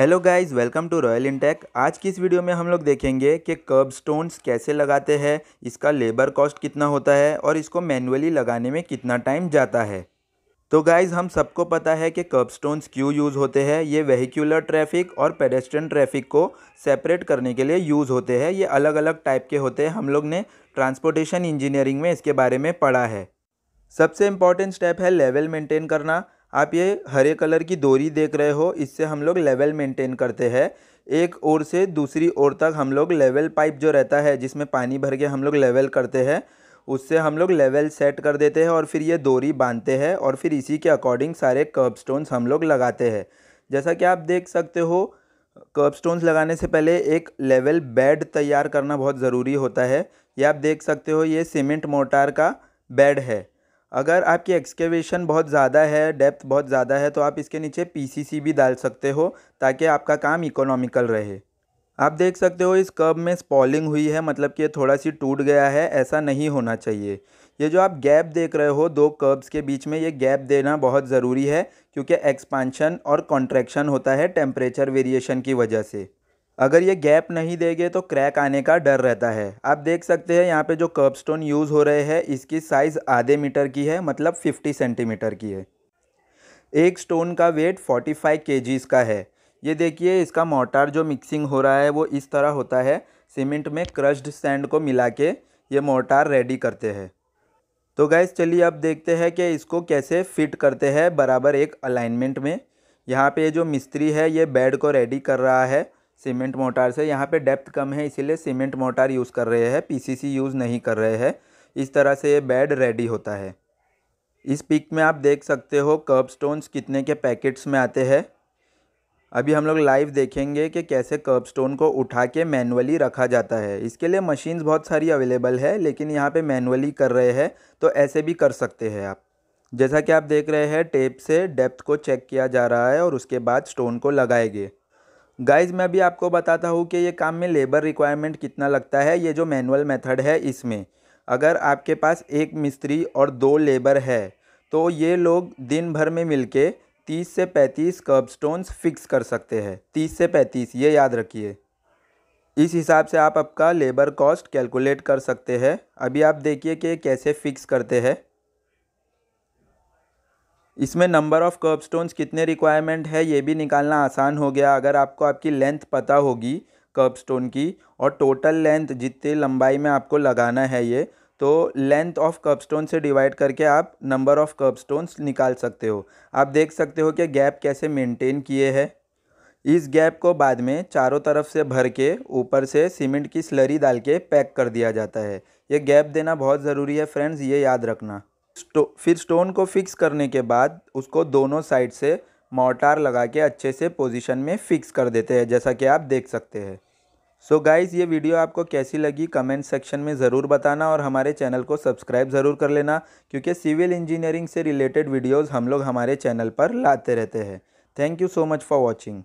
hello guys welcome to Royal Intech आज की इस वीडियो में हम लोग देखेंगे कि कर्ब स्टोन्स कैसे लगाते हैं इसका लेबर कॉस्ट कितना होता है और इसको मैनुअली लगाने में कितना टाइम जाता है तो गाइस हम सबको पता है कि कर्ब स्टोन्स क्यों यूज़ होते हैं ये वहीक्यूलर ट्रैफिक और पेडेस्ट्रियन ट्रैफिक को सेपरेट करने के लिए यूज़ होते हैं ये अलग अलग टाइप के होते हैं हम लोग ने ट्रांसपोर्टेशन इंजीनियरिंग में इसके बारे में पढ़ा है सबसे इम्पॉर्टेंट स्टेप है लेवल मेंटेन करना आप ये हरे कलर की दोरी देख रहे हो इससे हम लोग लेवल मेंटेन करते हैं एक ओर से दूसरी ओर तक हम लोग लेवल पाइप जो रहता है जिसमें पानी भर के हम लोग लेवल करते हैं उससे हम लोग लेवल सेट कर देते हैं और फिर ये दोरी बांधते हैं और फिर इसी के अकॉर्डिंग सारे कर्ब स्टोन्स हम लोग लगाते हैं जैसा कि आप देख सकते हो कर्ब स्टोन्स लगाने से पहले एक लेवल बेड तैयार करना बहुत ज़रूरी होता है ये आप देख सकते हो ये सीमेंट मोटार का बेड है अगर आपकी एक्सकेवेशन बहुत ज़्यादा है डेप्थ बहुत ज़्यादा है तो आप इसके नीचे पीसीसी भी डाल सकते हो ताकि आपका काम इकोनॉमिकल रहे आप देख सकते हो इस कब में स्पॉलिंग हुई है मतलब कि ये थोड़ा सी टूट गया है ऐसा नहीं होना चाहिए ये जो आप गैप देख रहे हो दो कर्ब्स के बीच में ये गैप देना बहुत ज़रूरी है क्योंकि एक्सपांशन और कॉन्ट्रैक्शन होता है टेम्परेचर वेरिएशन की वजह से अगर ये गैप नहीं देंगे तो क्रैक आने का डर रहता है आप देख सकते हैं यहाँ पे जो कर्ब स्टोन यूज़ हो रहे हैं इसकी साइज़ आधे मीटर की है मतलब 50 सेंटीमीटर की है एक स्टोन का वेट 45 फाइव का है ये देखिए इसका मोटार जो मिक्सिंग हो रहा है वो इस तरह होता है सीमेंट में क्रश्ड सैंड को मिला के ये मोटार रेडी करते हैं तो गैस चलिए अब देखते हैं कि इसको कैसे फिट करते हैं बराबर एक अलाइनमेंट में यहाँ पे जो मिस्त्री है ये बेड को रेडी कर रहा है सीमेंट मोटार से यहाँ पे डेप्थ कम है इसीलिए सीमेंट मोटार यूज़ कर रहे हैं पीसीसी यूज़ नहीं कर रहे हैं इस तरह से ये बेड रेडी होता है इस पिक में आप देख सकते हो कर्ब स्टोन्स कितने के पैकेट्स में आते हैं अभी हम लोग लाइव देखेंगे कि कैसे कर्ब स्टोन को उठा के मैनुअली रखा जाता है इसके लिए मशीन्स बहुत सारी अवेलेबल है लेकिन यहाँ पे मैनुअली कर रहे हैं तो ऐसे भी कर सकते हैं आप जैसा कि आप देख रहे हैं टेप से डेप्थ को चेक किया जा रहा है और उसके बाद स्टोन को लगाएंगे गाइज मैं भी आपको बताता हूँ कि ये काम में लेबर रिक्वायरमेंट कितना लगता है ये जो मैनुअल मेथड है इसमें अगर आपके पास एक मिस्त्री और दो लेबर है तो ये लोग दिन भर में मिलके 30 से 35 कर्ब स्टोन्स फिक्स कर सकते हैं 30 से 35 ये याद रखिए इस हिसाब से आप आपका लेबर कॉस्ट कैलकुलेट कर सकते हैं अभी आप देखिए कि कैसे फ़िक्स करते हैं इसमें नंबर ऑफ़ कर्ब स्टोन्स कितने रिक्वायरमेंट है ये भी निकालना आसान हो गया अगर आपको आपकी लेंथ पता होगी कर्ब स्टोन की और टोटल लेंथ जितनी लंबाई में आपको लगाना है ये तो लेंथ ऑफ कर्ब स्टोन से डिवाइड करके आप नंबर ऑफ़ कर्ब स्टोन्स निकाल सकते हो आप देख सकते हो कि गैप कैसे मेनटेन किए है इस गैप को बाद में चारों तरफ से भर के ऊपर से सीमेंट की स्लरी डाल के पैक कर दिया जाता है ये गैप देना बहुत ज़रूरी है फ्रेंड्स ये याद रखना स्टो, फिर स्टोन को फिक्स करने के बाद उसको दोनों साइड से मोटार लगा के अच्छे से पोजीशन में फ़िक्स कर देते हैं जैसा कि आप देख सकते हैं सो so गाइज़ ये वीडियो आपको कैसी लगी कमेंट सेक्शन में ज़रूर बताना और हमारे चैनल को सब्सक्राइब ज़रूर कर लेना क्योंकि सिविल इंजीनियरिंग से रिलेटेड वीडियोज़ हम लोग हमारे चैनल पर लाते रहते हैं thank you so much for watching